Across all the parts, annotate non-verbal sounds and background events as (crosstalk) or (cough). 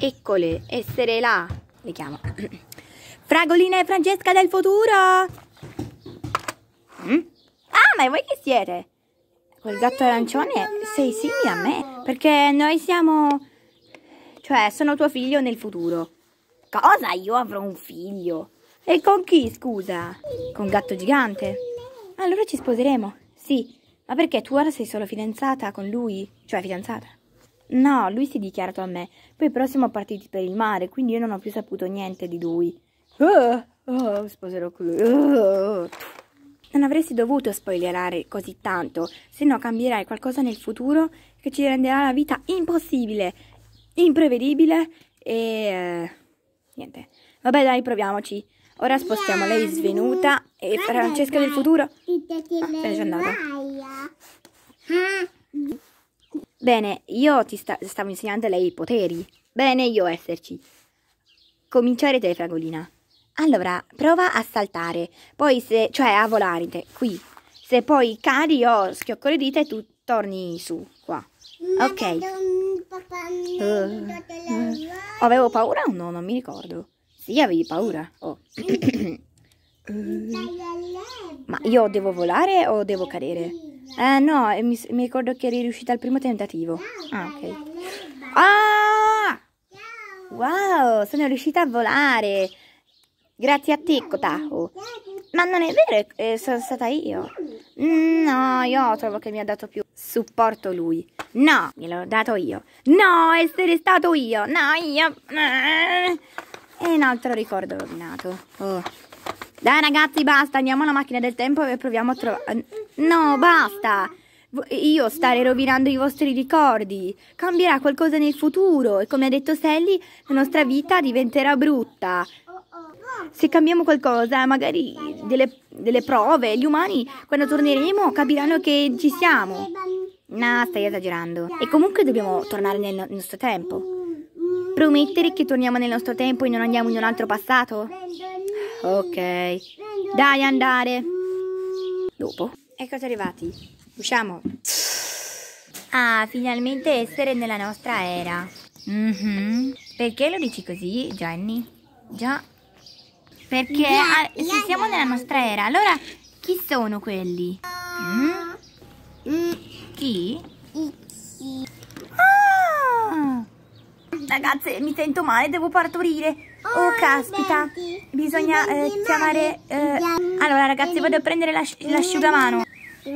Eccole, essere là, le chiama. (clears throat) Fragolina e Francesca del futuro! Mm? Ah, ma voi chi siete? Quel gatto arancione sei simile a me, perché noi siamo... Cioè, sono tuo figlio nel futuro. Cosa? Io avrò un figlio. E con chi, scusa? Con gatto gigante. Allora ci sposeremo. Sì, ma perché tu ora sei solo fidanzata con lui? Cioè, fidanzata. No, lui si è dichiarato a me. Poi però siamo partiti per il mare, quindi io non ho più saputo niente di lui. Oh, oh, sposerò qui. Oh. Non avresti dovuto spoilerare così tanto, se no cambierai qualcosa nel futuro che ci renderà la vita impossibile, imprevedibile e... Uh, niente. Vabbè dai, proviamoci. Ora spostiamo lei è svenuta e Francesca del futuro... Ah, se n'è andata. Eh. Bene, io ti sta stavo insegnando lei i poteri. Bene, io esserci. Cominciare te, fragolina. Allora, prova a saltare, poi se, cioè a volare te, qui. Se poi cadi io schiocco le dita e tu torni su, qua. Ok. Uh, Avevo paura o no? Non mi ricordo. Sì, avevi paura. Oh. (coughs) Ma io devo volare o devo cadere? Eh, no, mi, mi, ricordo che eri riuscita al primo tentativo. Ah, ok. Ah! Wow, sono riuscita a volare. Grazie a te, Kotaku. Oh. Ma non è vero, eh, sono stata io. No, io trovo che mi ha dato più supporto lui. No, gliel'ho dato io. No, essere stato io. No, io... E eh. un altro ricordo rovinato. Oh. Dai ragazzi, basta, andiamo alla macchina del tempo e proviamo a trovare... No, basta! Io starei rovinando i vostri ricordi. Cambierà qualcosa nel futuro e come ha detto Sally, la nostra vita diventerà brutta. Se cambiamo qualcosa, magari delle, delle prove, gli umani quando torneremo capiranno che ci siamo. No, stai esagerando. E comunque dobbiamo tornare nel nostro tempo. Promettere che torniamo nel nostro tempo e non andiamo in un altro passato? Ok. Dai, andare. Dopo. Eccoci arrivati. Usciamo. Ah, finalmente essere nella nostra era. Mm -hmm. Perché lo dici così, Gianni? Già. Perché yeah, yeah, se siamo nella nostra era, allora chi sono quelli? Mm? Mm. Chi? Ah! Ragazze, mi sento male, devo partorire. Oh, oh, caspita, bisogna eh, chiamare... Eh... Allora, ragazzi, vado a prendere l'asciugamano.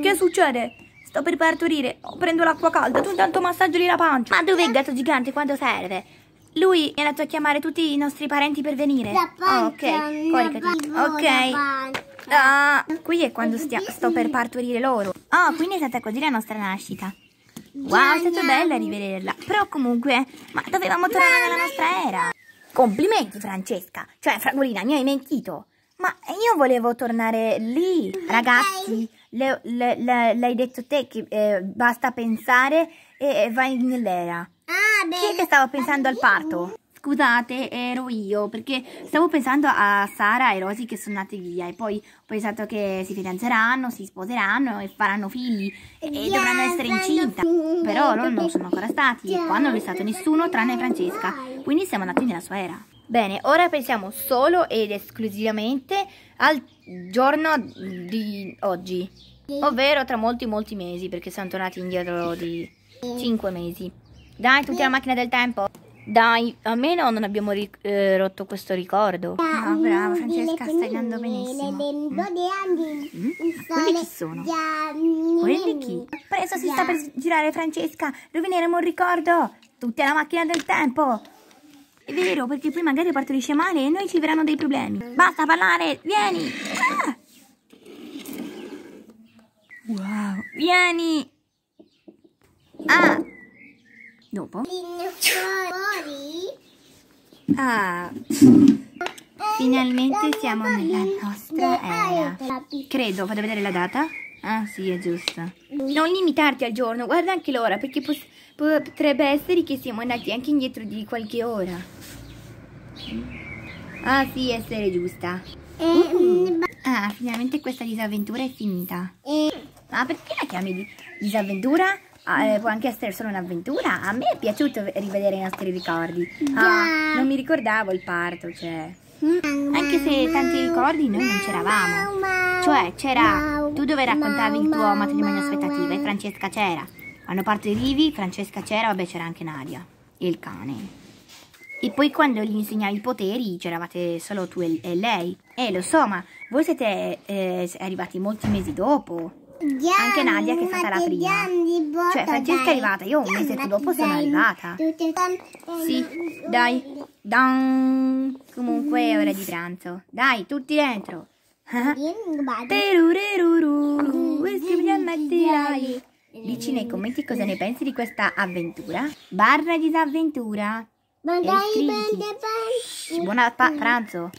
Che succede? Sto per partorire. Oh, prendo l'acqua calda, tu intanto massaggiali la pancia. Ma dov'è il gatto gigante? Quando serve? Lui è andato a chiamare tutti i nostri parenti per venire. Oh, ok, coricati. Ok. Ah, qui è quando sto per partorire loro. Oh, quindi è stata così la nostra nascita. Wow, è stata bella rivederla. Però comunque, ma dovevamo tornare nella nostra era. Complimenti Francesca, cioè Fragolina, mi hai mentito. Ma io volevo tornare lì, ragazzi. l'hai detto te che eh, basta pensare e, e vai in lera. Ah, bene. Chi è che stava pensando al parto? Scusate, ero io, perché stavo pensando a Sara e Rosy che sono nate via e poi ho pensato che si fidanzeranno, si sposeranno e faranno figli e, e dovranno essere incinta. Però loro non sono ancora stati e qua non è stato nessuno tranne Francesca, quindi siamo andati nella sua era. Bene, ora pensiamo solo ed esclusivamente al giorno di oggi, ovvero tra molti molti mesi, perché siamo tornati indietro di 5 mesi. Dai, tutti alla macchina del tempo! Dai, almeno non abbiamo eh, rotto questo ricordo. No, brava, Francesca stai andando benissimo. Mm. Mm. Quelli chi sono? Quelli chi? Preso si sta per girare Francesca, rovineremo un ricordo. Tutti alla macchina del tempo. È vero, perché poi magari partorisce male e noi ci verranno dei problemi. Basta parlare, vieni! Ah! Wow, vieni! Ah! Dopo? Ah, finalmente siamo nella nostra era. Credo, vado a vedere la data. Ah sì, è giusta Non limitarti al giorno, guarda anche l'ora, perché potrebbe essere che siamo andati anche indietro di qualche ora. Ah sì, essere giusta. Uh. Ah, finalmente questa disavventura è finita. Eh. Ma perché la chiami disavventura? Ah, eh, può anche essere solo un'avventura. A me è piaciuto rivedere i nostri ricordi. Ah, non mi ricordavo il parto, cioè. Anche se tanti ricordi noi non c'eravamo. Cioè, c'era tu dove raccontavi il tuo matrimonio aspettativo e Francesca c'era. Quando partirivi, Francesca c'era, vabbè c'era anche Nadia e il cane. E poi quando gli insegnavi i poteri c'eravate solo tu e, lei. Eh, lo so, ma voi siete eh, arrivati molti mesi dopo anche Nadia che è stata la prima cioè Francesca è arrivata io un mese dopo sono arrivata sì eh, dai Dan. comunque è ora di pranzo dai tutti dentro Dici nei commenti cosa ne pensi di questa avventura barra disavventura. Buon pranzo!